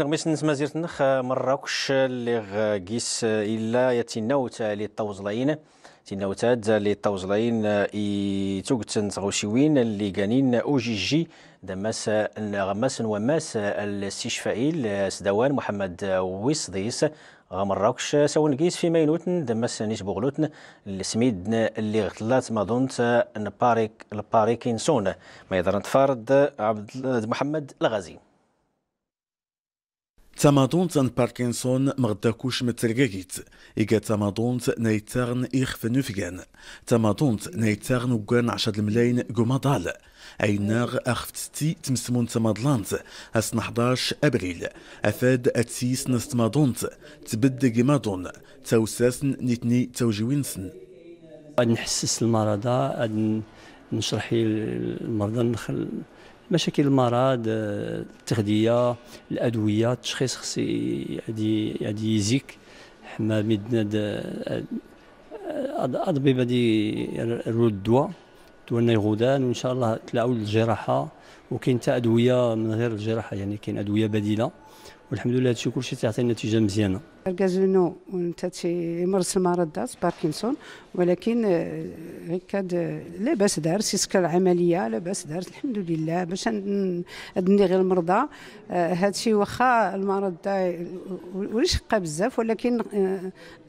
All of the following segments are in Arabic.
غميس نس مازير تنخ آه، مراكش اللي آه، غيس آه، الا يتناوت لي تناو تاع لي طوزلاين اي توغتن وين اللي كانين جي دماس غماس وماس الاستشفائي سدوان محمد ويصديس غمراكش سوا كيس في ماينوتن دماس نيس بوغلوتن السميد اللي غتلات ما دونت ان باريك الباريكينسون ما يضرن تفارد عبد محمد الغازي Tamadont Parkinson mardakush metelgagit, iga tamadont neitarn irf نوفيان tamadont neitarn ugan عشد الملاين قمضال أي ناغ أخفتي تمسمون تمادلانت أسن 11 أبريل أفاد أتيس نستمادونت تبد قمادون توساسن نتني توجوينسن نحسس المرضى نشرحي للمرضى نخل مشاكل المرض التغذيه الادويه التشخيص خصي هادي هادي يزيك حما مدنا اضبيبه هادي الرود الدواء دواء النيغودان وان شاء الله تلاعوا الجراحه وكاين حتى ادويه من غير الجراحه يعني كاين ادويه بديله والحمد لله هادشي كلشي تيعطي نتيجه مزيانه لونو انت تيمارس المرض باركنسون ولكن آه، غير آه، لاباس دار سيسكا العمليه لاباس دار الحمد لله باش ادني غير المرضى آه، هادشي واخا المرض ده قا شقه بزاف ولكن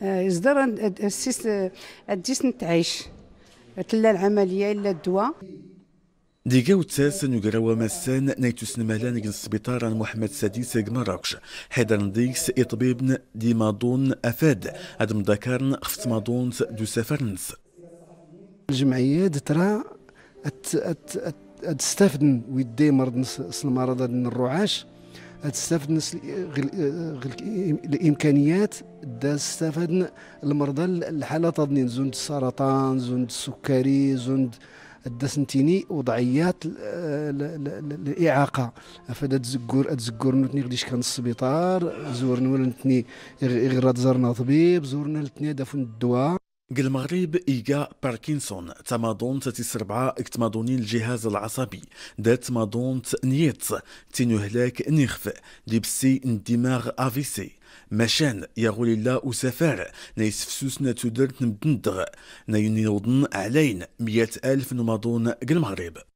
يصدر السيس الديس نتعيش لا العمليه الا الدواء ديجا تاس نقراو مسان نيتوس جن السبيطار محمد سادس مراكش حيدر نديكس اطبيبن دي مادون افاد ادم دكارن خفت مادون دو سفرنس الجمعية ترى تستافد ويدي مرض من الرعاش تستافد الامكانيات تستافد المرضى الحالة تظنين زند السرطان زند السكري زند الدسنتيني وضعيات الاعاقه فدا تزكور تزكور نوتني غديش كان السبيطار زورنا نتني غير زرنا طبيب زورنا لتني دافون الدواء المغرب إيجا باركنسون تماضون تتسربعة اكتماضونين الجهاز العصبي دات ماضون نيت هلاك نخف ديبسي اندماغ افيسي مشان يقول الله وسفار نيسفسوسنا تدرت نبدندغ نينوضن علين مئة ألف قل المغرب